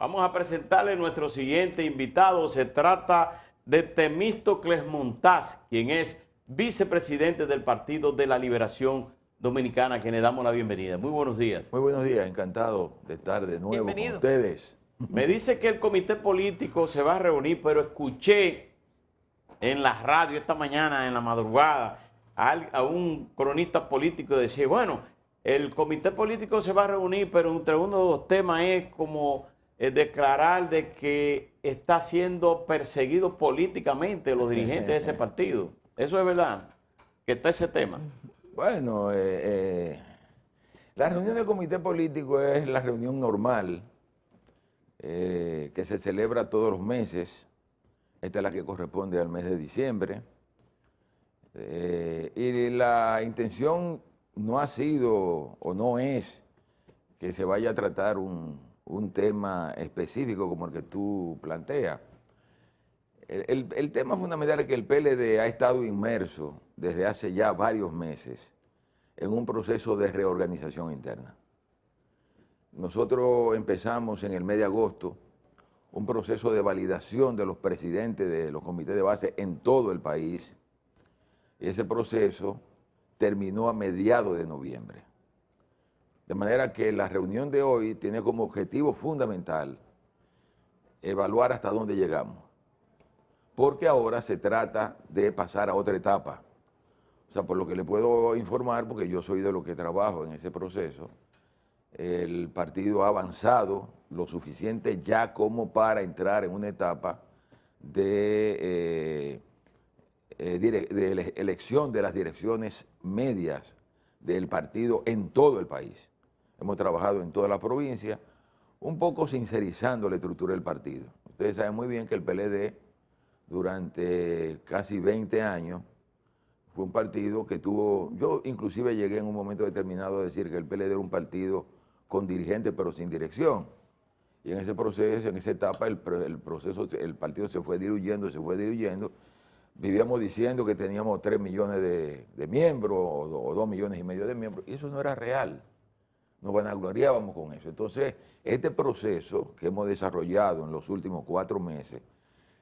Vamos a presentarle nuestro siguiente invitado. Se trata de Temístocles Montaz, quien es vicepresidente del Partido de la Liberación Dominicana, que quien le damos la bienvenida. Muy buenos días. Muy buenos días, encantado de estar de nuevo con ustedes. Me dice que el comité político se va a reunir, pero escuché en la radio esta mañana, en la madrugada, a, un cronista político decir, bueno, el comité político se va a reunir, pero entre uno de los temas es como declarar de que está siendo perseguido políticamente los dirigentes de ese partido. ¿Eso es verdad? ¿Que está ese tema? Bueno, eh, eh, la reunión del comité político es la reunión normal eh, que se celebra todos los meses. Esta es la que corresponde al mes de diciembre. y la intención no ha sido o no es que se vaya a tratar un, un tema específico como el que tú planteas. El, tema fundamental es que el PLD ha estado inmerso desde hace ya varios meses en un proceso de reorganización interna. Nosotros empezamos en el mes de agosto un proceso de validación de los presidentes de los comités de base en todo el país. Y ese proceso terminó a mediados de noviembre. De manera que la reunión de hoy tiene como objetivo fundamental evaluar hasta dónde llegamos. Porque ahora se trata de pasar a otra etapa. O sea, por lo que le puedo informar, porque yo soy de los que trabajo en ese proceso, el partido ha avanzado lo suficiente ya como para entrar en una etapa de, eh, eh, de elección de las direcciones medias del partido en todo el país hemos trabajado en toda la provincia, un poco sincerizando la estructura del partido. Ustedes saben muy bien que el PLD durante casi 20 años fue un partido que tuvo, yo inclusive llegué en un momento determinado a decir que el PLD era un partido con dirigente pero sin dirección. Y en ese proceso, en esa etapa, el, proceso, el partido se fue diluyendo, se fue diluyendo. Vivíamos diciendo que teníamos 3 millones de, miembros o, o 2 millones y medio de miembros, y eso no era real nos vanagloriábamos con eso. Entonces, este proceso que hemos desarrollado en los últimos cuatro meses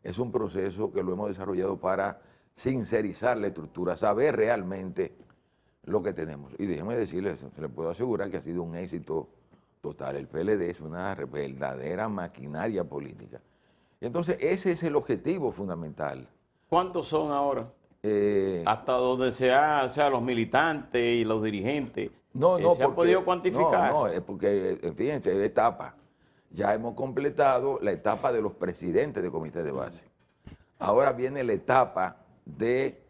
es un proceso que lo hemos desarrollado para sincerizar la estructura, saber realmente lo que tenemos. Y déjenme decirles, se les puedo asegurar que ha sido un éxito total. El PLD es una verdadera maquinaria política. Entonces, ese es el objetivo fundamental. ¿Cuántos son ahora? Eh, Hasta donde sea, sea los militantes y los dirigentes no, eh, no, porque, ha cuantificar? No, no, eh, porque eh, fíjense, es etapa. Ya hemos completado la etapa de los presidentes de comités de base. Ahora viene la etapa de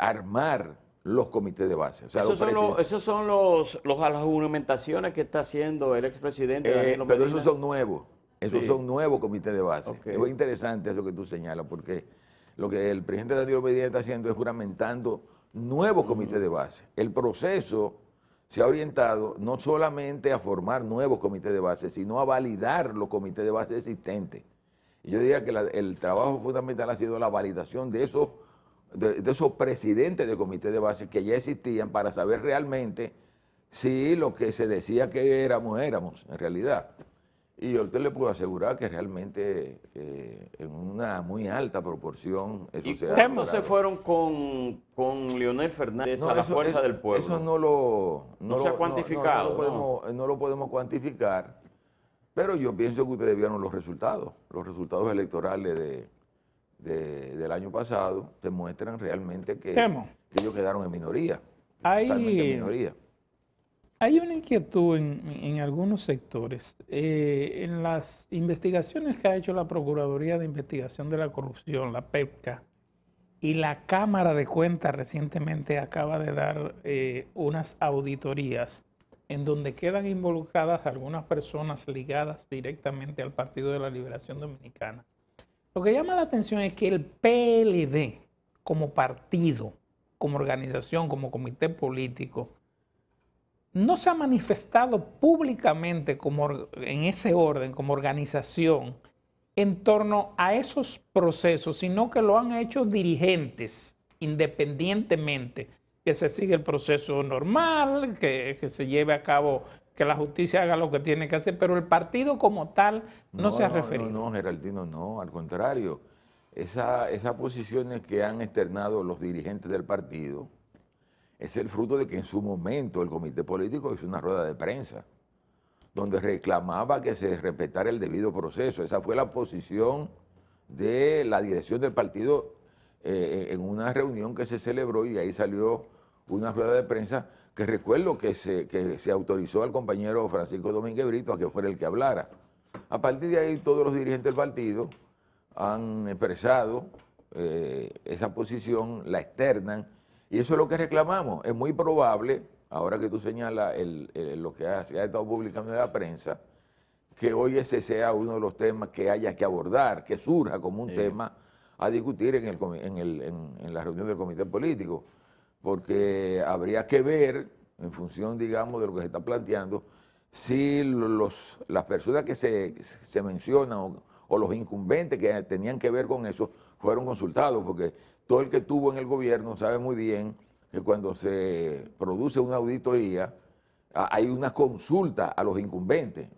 armar los comités de base. esos, son los, las argumentaciones que está haciendo el expresidente. Eh, pero esos son nuevos. Esos son nuevos comités de base. Es interesante eso que tú señalas, porque lo que el presidente Daniel Medina está haciendo es juramentando nuevo comité de base. El proceso se ha orientado no solamente a formar nuevos comités de base, sino a validar los comités de base existentes. yo diría que el trabajo fundamental ha sido la validación de esos, de, de esos presidentes de comités de base que ya existían para saber realmente si lo que se decía que éramos, éramos en realidad. Y yo usted le puedo asegurar que realmente eh, en una muy alta proporción eso se fueron con, con Leonel Fernández a la fuerza del pueblo? Eso no lo... ha No, lo podemos, cuantificar, pero yo pienso que ustedes vieron los resultados. Los resultados electorales de, del año pasado demuestran realmente que, ellos quedaron en minoría. en minoría. Hay una inquietud en, algunos sectores. Eh, en las investigaciones que ha hecho la Procuraduría de Investigación de la Corrupción, la PEPCA, y la Cámara de Cuentas recientemente acaba de dar eh, unas auditorías en donde quedan involucradas algunas personas ligadas directamente al Partido de la Liberación Dominicana. Lo que llama la atención es que el PLD, como partido, como organización, como comité político, no se ha manifestado públicamente como en ese orden, como organización, en torno a esos procesos, sino que lo han hecho dirigentes independientemente, que se sigue el proceso normal, que, se lleve a cabo que la justicia haga lo que tiene que hacer, pero el partido como tal no, se ha referido. No, no, Geraldino, no, al contrario. Esa, esas posiciones que han externado los dirigentes del partido es el fruto de que en su momento el comité político hizo una rueda de prensa donde reclamaba que se respetara el debido proceso. Esa fue la posición de la dirección del partido eh, en una reunión que se celebró y ahí salió una rueda de prensa que recuerdo que se, se autorizó al compañero Francisco Domínguez Brito a que fuera el que hablara. A partir de ahí todos los dirigentes del partido han expresado eh, esa posición, la externan y eso es lo que reclamamos. Es muy probable, ahora que tú señalas lo que ha, se ha estado publicando en la prensa, que hoy ese sea uno de los temas que haya que abordar, que surja como un tema a discutir en, la reunión del comité político, porque habría que ver, en función, digamos, de lo que se está planteando, si las personas que se, se mencionan o, o los incumbentes que tenían que ver con eso fueron consultados, porque todo el que estuvo en el gobierno sabe muy bien que cuando se produce una auditoría hay una consulta a los incumbentes.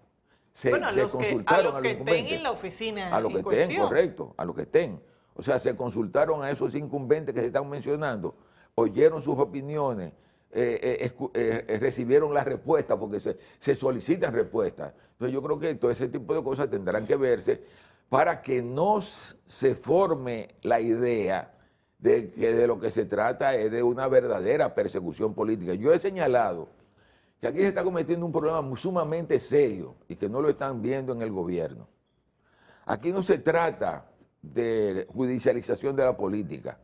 Se, bueno, a los consultaron a los, que estén en la oficina. A los que estén, correcto, a los que estén. O sea, se consultaron a esos incumbentes que se están mencionando, oyeron sus opiniones, eh, eh, eh, recibieron la respuesta, porque se, solicitan respuestas. Entonces yo creo que todo ese tipo de cosas tendrán que verse para que no se forme la idea de que de lo que se trata es de una verdadera persecución política. Yo he señalado que aquí se está cometiendo un problema sumamente serio y que no lo están viendo en el gobierno. Aquí no se trata de judicialización de la política.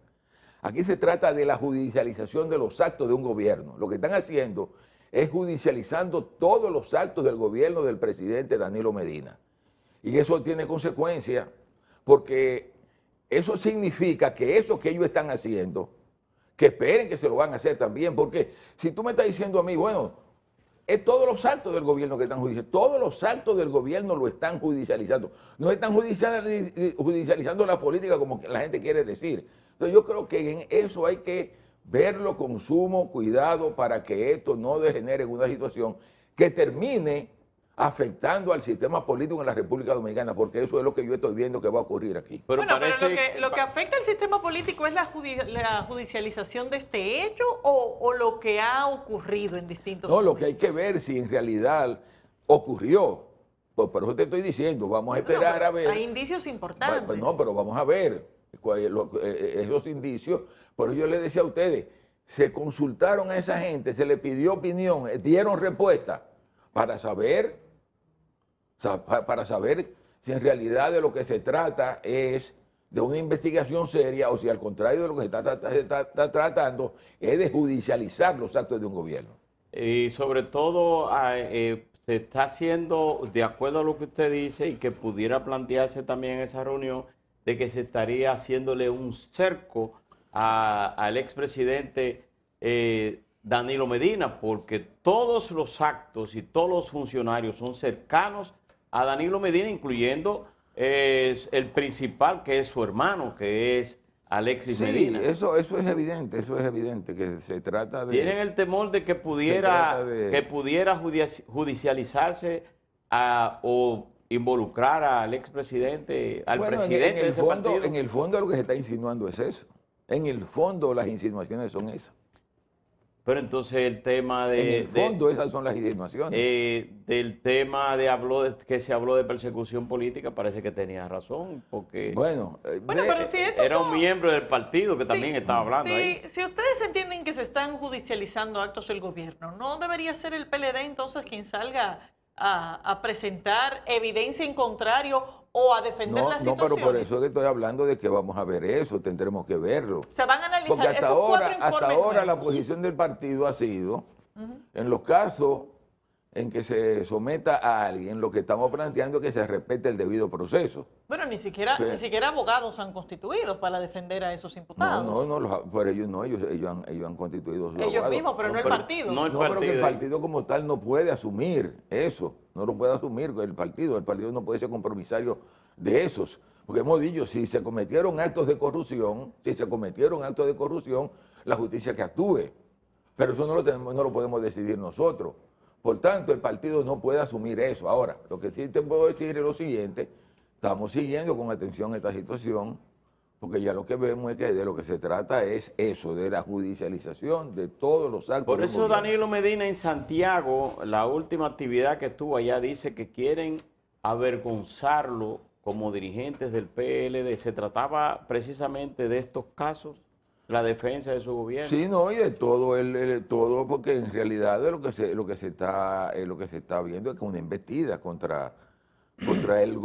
Aquí se trata de la judicialización de los actos de un gobierno. Lo que están haciendo es judicializando todos los actos del gobierno del presidente Danilo Medina. Y eso tiene consecuencias porque eso significa que eso que ellos están haciendo, que esperen que se lo van a hacer también, porque si tú me estás diciendo a mí, bueno, es todos los actos del gobierno que están judicializando, todos los actos del gobierno lo están judicializando, no están judicializando la política como la gente quiere decir, entonces yo creo que en eso hay que verlo con sumo cuidado para que esto no degenere en una situación que termine afectando al sistema político en la República Dominicana, porque eso es lo que yo estoy viendo que va a ocurrir aquí. Pero bueno, pero lo que, lo que, afecta al sistema político es la, judicialización de este hecho o, lo que ha ocurrido en distintos... No, lo que hay que ver si en realidad ocurrió. Pues por eso te estoy diciendo, vamos a esperar a ver. Hay indicios pues, importantes. no, pero vamos a ver. Eh, eh, eh, esos indicios, pero yo le decía a ustedes, se consultaron a esa gente, se le pidió opinión, dieron respuesta para saber, para saber si en realidad de lo que se trata es de una investigación seria o si al contrario de lo que se está, tratando es de judicializar los actos de un gobierno. Y sobre todo se está haciendo, de acuerdo a lo que usted dice y que pudiera plantearse también esa reunión, de que se estaría haciéndole un cerco al expresidente eh, Danilo Medina, porque todos los actos y todos los funcionarios son cercanos a Danilo Medina, incluyendo eh, el principal, que es su hermano, que es Alexis Medina. Eso, eso es evidente, eso es evidente, que se trata de... Tienen el temor de que pudiera, que pudiera judicializarse ah, o involucrar al expresidente, al presidente en el, fondo, En el fondo lo que se está insinuando es eso. En el fondo las insinuaciones son esas. Pero entonces el tema de... En el fondo esas son las insinuaciones. Eh, del tema de, habló que se habló de persecución política parece que tenía razón, porque... Bueno, eh, pero si era un miembro del partido que también estaba hablando Si ustedes entienden que se están judicializando actos del gobierno, ¿no debería ser el PLD entonces quien salga a, presentar evidencia en contrario o a defender la situación. No, pero por eso te estoy hablando de que vamos a ver eso, tendremos que verlo. Se van a analizar Porque hasta estos ahora, hasta ahora la posición del partido ha sido, en los casos en que se someta a alguien, lo que estamos planteando es que se respete el debido proceso. Bueno, ni siquiera, ni siquiera abogados han constituido para defender a esos imputados. No, no, no ellos no, ellos, han, constituido Ellos mismos, pero no, el partido. No, el partido. que el partido como tal no puede asumir eso, no lo puede asumir el partido, el partido no puede ser compromisario de esos. Porque hemos dicho, si se cometieron actos de corrupción, si se cometieron actos de corrupción, la justicia que actúe. Pero eso no lo, tenemos, no lo podemos decidir nosotros. Por tanto, el partido no puede asumir eso. Ahora, lo que sí te puedo decir es lo siguiente, estamos siguiendo con atención esta situación, porque ya lo que vemos es que de lo que se trata es eso, de la judicialización de todos los actos. Por eso Danilo Medina en Santiago, la última actividad que estuvo allá, dice que quieren avergonzarlo como dirigentes del PLD. ¿Se trataba precisamente de estos casos? La defensa de su gobierno. Sí, no, y de todo, el, todo porque en realidad lo que se, lo que se, está, lo que se está viendo es que una investida contra, contra el,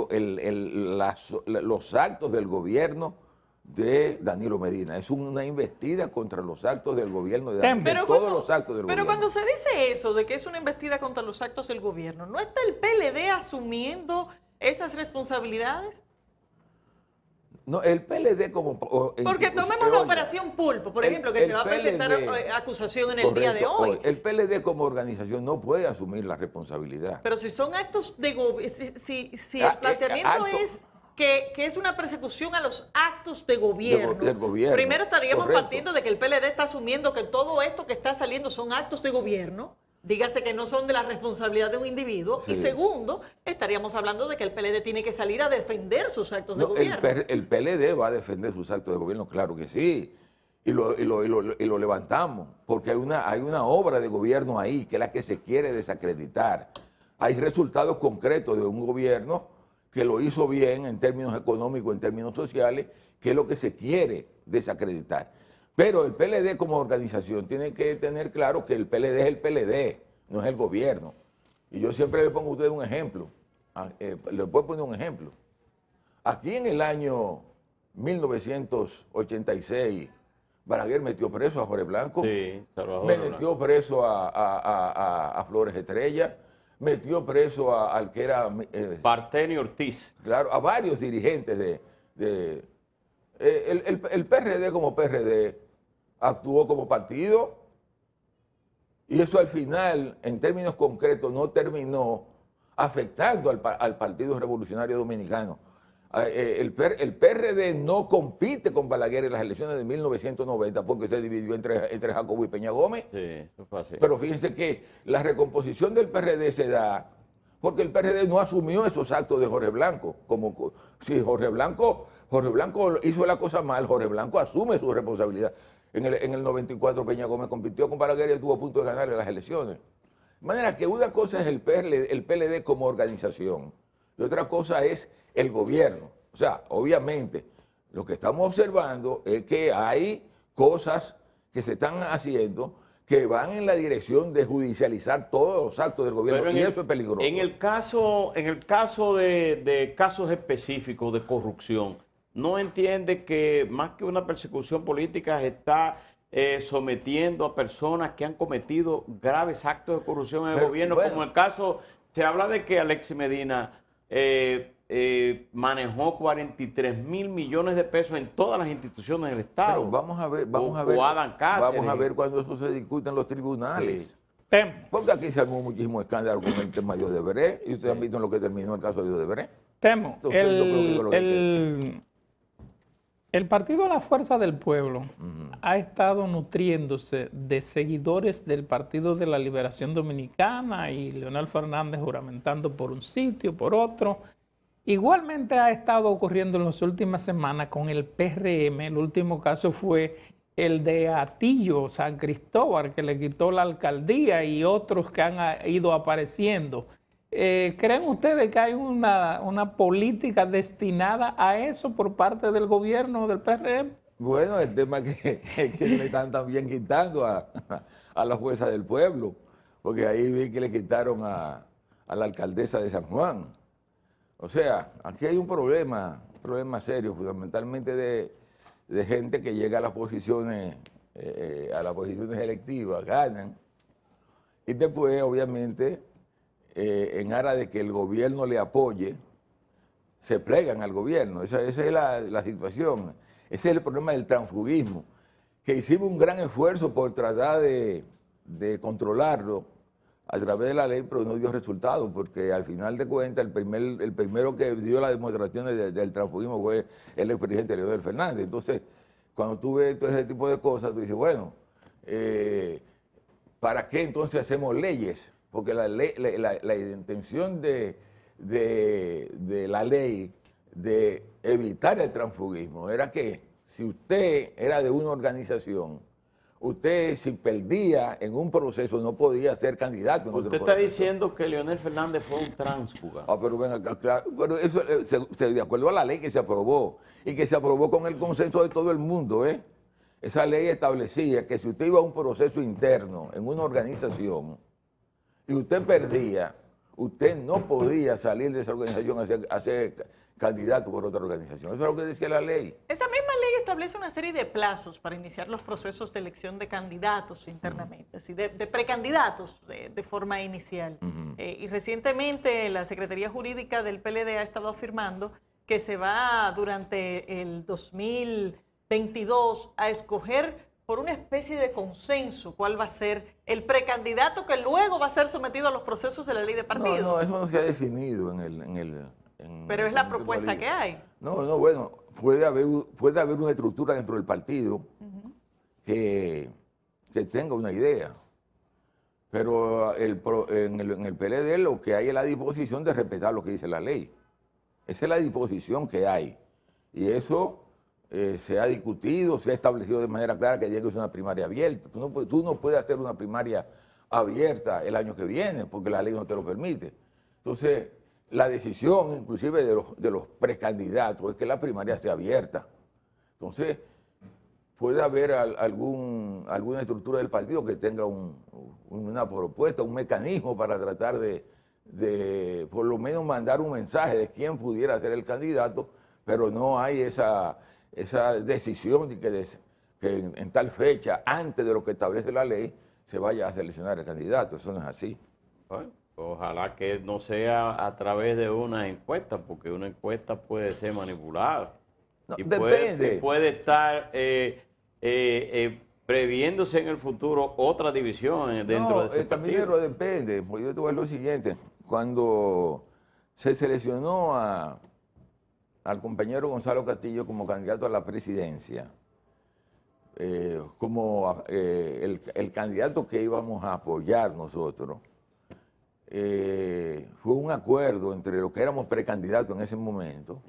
los actos del gobierno de Danilo Medina. Es una investida contra los actos del gobierno de Danilo, pero los actos Pero cuando se dice eso, de que es una investida contra los actos del gobierno, ¿no está el PLD asumiendo esas responsabilidades? No, el PLD como... Porque tomemos la operación Pulpo, por ejemplo, que se va a presentar eh, acusación en el día de hoy. El PLD como organización no puede asumir la responsabilidad. Pero si son actos de gobierno, si, el ah, eh, planteamiento es que, es una persecución a los actos de gobierno. del gobierno Primero estaríamos partiendo de que el PLD está asumiendo que todo esto que está saliendo son actos de gobierno dígase que no son de la responsabilidad de un individuo. Y segundo, estaríamos hablando de que el PLD tiene que salir a defender sus actos de gobierno. El, PLD va a defender sus actos de gobierno, claro que sí. Y lo, levantamos, porque hay una, hay una obra de gobierno ahí, que es la que se quiere desacreditar. Hay resultados concretos de un gobierno que lo hizo bien en términos económicos, en términos sociales, que es lo que se quiere desacreditar. Pero el PLD como organización tiene que tener claro que el PLD es el PLD, no es el gobierno. Y yo siempre le pongo a ustedes un ejemplo. Ah, eh, le puedo poner un ejemplo. Aquí en el año 1986, Balaguer metió preso a Jorge Blanco, sí, metió preso a, Flores Estrella, metió preso al que era... Partenio eh, Ortiz. Claro, a varios dirigentes de... Eh, el, el PRD como PRD actuó como partido. Y eso al final, en términos concretos, no terminó afectando al, Partido Revolucionario Dominicano. Ah, eh, eh, el, PRD no compite con Balaguer en las elecciones de 1990 porque se dividió entre, entre Jacobo y Peña Gómez. Pero fíjense que la recomposición del PRD se da porque el PRD no asumió esos actos de Jorge Blanco. Como si Jorge Blanco, Jorge Blanco hizo la cosa mal, Jorge Blanco asume su responsabilidad. En el, 94 Peña Gómez compitió con Balaguer y estuvo a punto de ganarle las elecciones. De manera que una cosa es el PLD, el como organización y otra cosa es el gobierno. O sea, obviamente, lo que estamos observando es que hay cosas que se están haciendo que van en la dirección de judicializar todos los actos del gobierno. y eso es peligroso. En el caso, en el caso de casos específicos de corrupción, no entiende que más que una persecución política está eh, sometiendo a personas que han cometido graves actos de corrupción en el gobierno, como el caso, se habla de que Alexis Medina eh, eh, manejó 43 mil millones de pesos en todas las instituciones del Estado. vamos a ver, vamos a ver. vamos a ver cuando eso se discuta en los tribunales. Temo. Porque aquí se armó muchísimo escándalo con el mayor de Odebrecht y ustedes han visto lo que terminó el caso de Odebrecht. Temo. el, el Partido de la Fuerza del Pueblo ha estado nutriéndose de seguidores del Partido de la Liberación Dominicana y Leonel Fernández juramentando por un sitio, por otro. Igualmente ha estado ocurriendo en las últimas semanas con el PRM. El último caso fue el de Atillo, San Cristóbal, que le quitó la alcaldía y otros que han ah, ido apareciendo. Eh, ¿Creen ustedes que hay una, política destinada a eso por parte del gobierno del PRM? Bueno, el tema que, que le están también quitando a, la jueza del pueblo, porque ahí vi que le quitaron a, la alcaldesa de San Juan. O sea, aquí hay un problema, un problema serio, fundamentalmente de, gente que llega a las posiciones, eh, eh, a las posiciones electivas, ganan, y después, obviamente, eh, en aras de que el gobierno le apoye, se plegan al gobierno. Esa, es la, situación. Ese es el problema del transfugismo, que hicimos un gran esfuerzo por tratar de, controlarlo a través de la ley, pero no dio resultado, porque al final de cuentas el, primer, el primero que dio las demostraciones del transfugismo fue el expresidente Leonel Fernández. Entonces, cuando tú ves todo ese tipo de cosas, tú dices, bueno, eh, ¿para qué entonces hacemos leyes? porque la, intención de, la ley de evitar el transfugismo era que si usted era de una organización, usted si perdía en un proceso no podía ser candidato. usted está diciendo que Leonel Fernández fue un transfuga. Ah, pero bueno, claro, eh, de acuerdo a la ley que se aprobó y que se aprobó con el consenso de todo el mundo, ¿eh? Esa ley establecía que si usted iba a un proceso interno en una organización, y usted perdía, usted no podía salir de esa organización a ser, candidato por otra organización. Eso es lo que decía la ley. Esa misma ley establece una serie de plazos para iniciar los procesos de elección de candidatos internamente, de, precandidatos de, forma inicial. Eh, y recientemente la Secretaría Jurídica del PLD ha estado afirmando que se va durante el 2022 a escoger por una especie de consenso cuál va a ser el precandidato que luego va a ser sometido a los procesos de la ley de partidos. No, no eso no se ha definido en el... Pero es la propuesta que hay. No, no, bueno, puede haber, puede haber una estructura dentro del partido que, tenga una idea. Pero en, el, en, el, PLD lo que hay es la disposición de respetar lo que dice la ley. Esa es la disposición que hay. Y eso eh, se ha discutido, se ha establecido de manera clara que tiene que ser una primaria abierta. Tú no, puedes hacer una primaria abierta el año que viene porque la ley no te lo permite. Entonces, la decisión inclusive de los, de los precandidatos es que la primaria sea abierta. Entonces, puede haber algún, alguna estructura del partido que tenga una propuesta, un mecanismo para tratar de, de, por lo menos mandar un mensaje de quién pudiera ser el candidato, pero no hay esa, esa decisión de que, en, tal fecha, antes de lo que establece la ley, se vaya a seleccionar el candidato. Eso no es así. ojalá que no sea a través de una encuesta, porque una encuesta puede ser manipulada. y depende. Puede, estar eh, eh, eh, previéndose en el futuro otra división dentro de ese partido. También depende, yo te lo siguiente. Cuando se seleccionó a al compañero Gonzalo Castillo como candidato a la presidencia, eh, como eh, el, candidato que íbamos a apoyar nosotros, eh, fue un acuerdo entre los que éramos precandidatos en ese momento,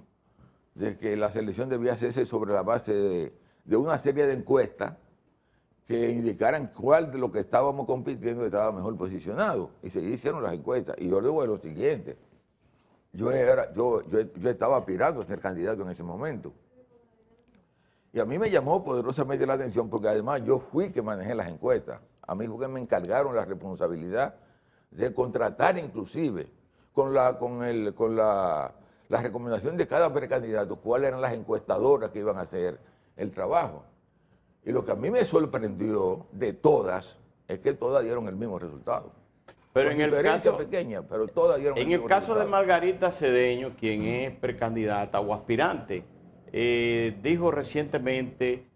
de que la selección debía hacerse sobre la base de, de una serie de encuestas que indicaran cuál de los que estábamos compitiendo estaba mejor posicionado. Y se hicieron las encuestas. Y yo le digo lo siguiente yo, era, yo, yo, estaba aspirando a ser candidato en ese momento. Y a mí me llamó poderosamente la atención porque además yo fui que manejé las encuestas. A mí fue que me encargaron la responsabilidad de contratar inclusive con la, con el, con la recomendación de cada precandidato cuáles eran las encuestadoras que iban a hacer el trabajo. Y lo que a mí me sorprendió de todas es que todas dieron el mismo resultado. Pero en el caso En el caso de Margarita Cedeño, quien es precandidata o aspirante, eh, dijo recientemente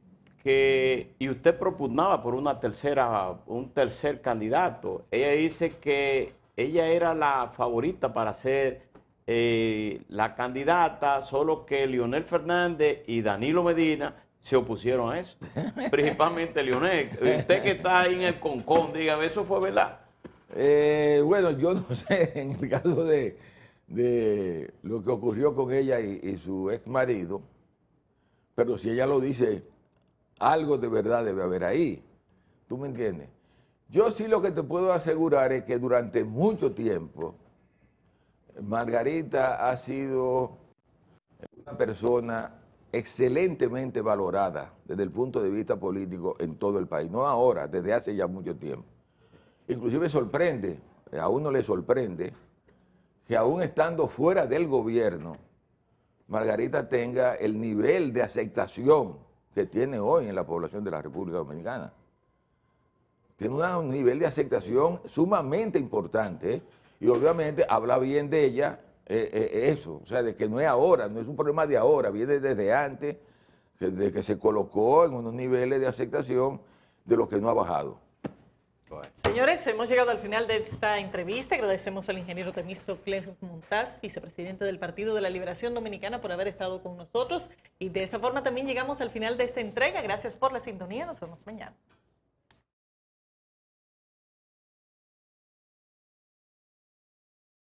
que y usted propugnaba por una tercera un tercer candidato. Ella dice que ella era la favorita para ser eh, la candidata, solo que Leonel Fernández y Danilo Medina se opusieron a eso. Principalmente Lionel. Usted que está ahí en el concón, diga, eso fue verdad. Eh, bueno, yo no sé, en el caso de, lo que ocurrió con ella y, y, su ex marido, pero si ella lo dice, algo de verdad debe haber ahí. ¿Tú me entiendes? Yo sí lo que te puedo asegurar es que durante mucho tiempo Margarita ha sido una persona excelentemente valorada desde el punto de vista político en todo el país, no ahora, desde hace ya mucho tiempo. Inclusive sorprende, eh, a uno le sorprende que aún estando fuera del gobierno, Margarita tenga el nivel de aceptación que tiene hoy en la población de la República Dominicana. Tiene un nivel de aceptación sumamente importante y obviamente habla bien de ella eh, eh, eso, o sea, de que no es ahora, no es un problema de ahora, viene desde antes, de que se colocó en unos niveles de aceptación de los que no ha bajado. Señores, hemos llegado al final de esta entrevista. Agradecemos al ingeniero Temístocles Montaz, vicepresidente del Partido de la Liberación Dominicana, por haber estado con nosotros. Y de esa forma también llegamos al final de esta entrega. Gracias por la sintonía. Nos vemos mañana.